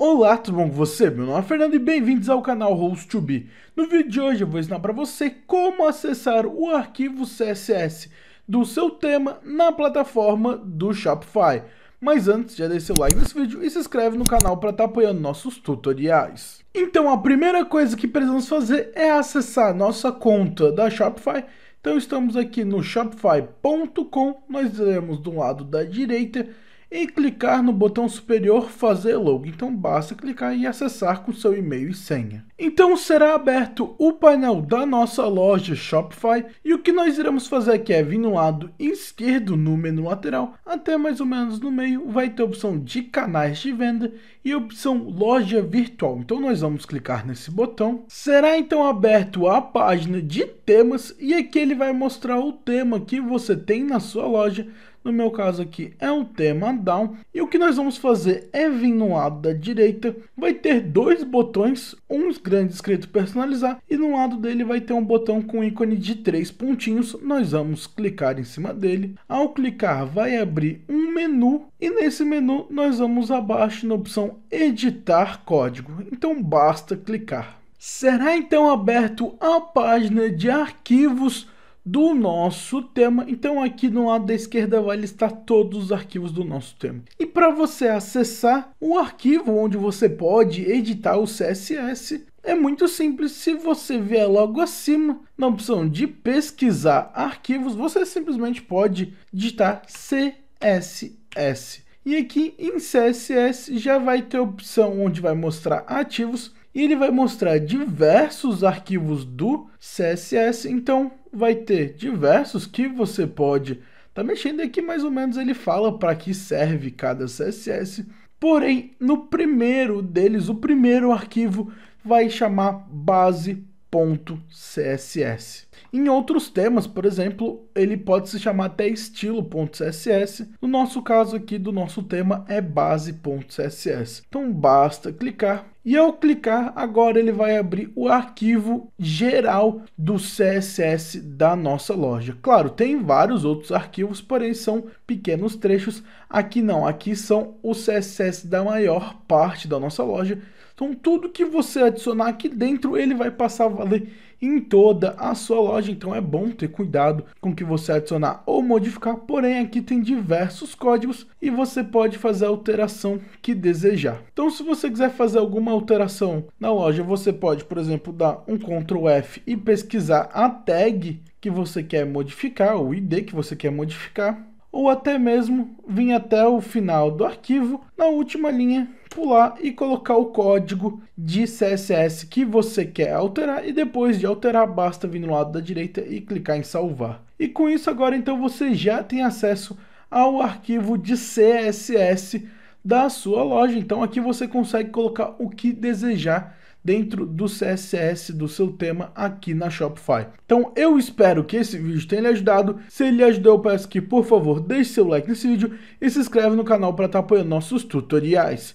Olá, tudo bom com você? Meu nome é Fernando e bem-vindos ao canal host 2 No vídeo de hoje eu vou ensinar para você como acessar o arquivo CSS do seu tema na plataforma do Shopify. Mas antes, já deixa seu like nesse vídeo e se inscreve no canal para estar tá apoiando nossos tutoriais. Então a primeira coisa que precisamos fazer é acessar nossa conta da Shopify. Então estamos aqui no shopify.com, nós iremos do lado da direita e clicar no botão superior Fazer logo. Então basta clicar e acessar com seu e-mail e senha. Então será aberto o painel da nossa loja Shopify e o que nós iremos fazer aqui é vir no lado esquerdo no menu lateral até mais ou menos no meio vai ter a opção de canais de venda e a opção loja virtual. Então nós vamos clicar nesse botão. Será então aberto a página de temas e aqui ele vai mostrar o tema que você tem na sua loja no meu caso aqui é o tema down, e o que nós vamos fazer é vir no lado da direita, vai ter dois botões, um grande escrito personalizar, e no lado dele vai ter um botão com ícone de três pontinhos, nós vamos clicar em cima dele, ao clicar vai abrir um menu, e nesse menu nós vamos abaixo na opção editar código, então basta clicar. Será então aberto a página de arquivos do nosso tema. Então aqui no lado da esquerda vai listar todos os arquivos do nosso tema. E para você acessar o arquivo onde você pode editar o CSS, é muito simples, se você vier logo acima, na opção de pesquisar arquivos, você simplesmente pode digitar CSS. E aqui em CSS já vai ter a opção onde vai mostrar ativos e ele vai mostrar diversos arquivos do CSS, então vai ter diversos que você pode tá mexendo aqui mais ou menos ele fala para que serve cada CSS. Porém, no primeiro deles, o primeiro arquivo vai chamar base .css. Em outros temas, por exemplo, ele pode se chamar até estilo.css. No nosso caso aqui do nosso tema é base.css. Então basta clicar e ao clicar agora ele vai abrir o arquivo geral do CSS da nossa loja. Claro, tem vários outros arquivos, porém são pequenos trechos. Aqui não, aqui são o CSS da maior parte da nossa loja então tudo que você adicionar aqui dentro, ele vai passar a valer em toda a sua loja, então é bom ter cuidado com o que você adicionar ou modificar, porém aqui tem diversos códigos e você pode fazer a alteração que desejar. Então se você quiser fazer alguma alteração na loja, você pode, por exemplo, dar um Ctrl F e pesquisar a tag que você quer modificar, o ID que você quer modificar, ou até mesmo vir até o final do arquivo, na última linha pular e colocar o código de CSS que você quer alterar e depois de alterar basta vir no lado da direita e clicar em salvar. E com isso agora então você já tem acesso ao arquivo de CSS da sua loja. Então aqui você consegue colocar o que desejar dentro do CSS do seu tema aqui na Shopify. Então eu espero que esse vídeo tenha lhe ajudado. Se ele ajudou, eu peço que por favor deixe seu like nesse vídeo e se inscreve no canal para estar apoiando nossos tutoriais.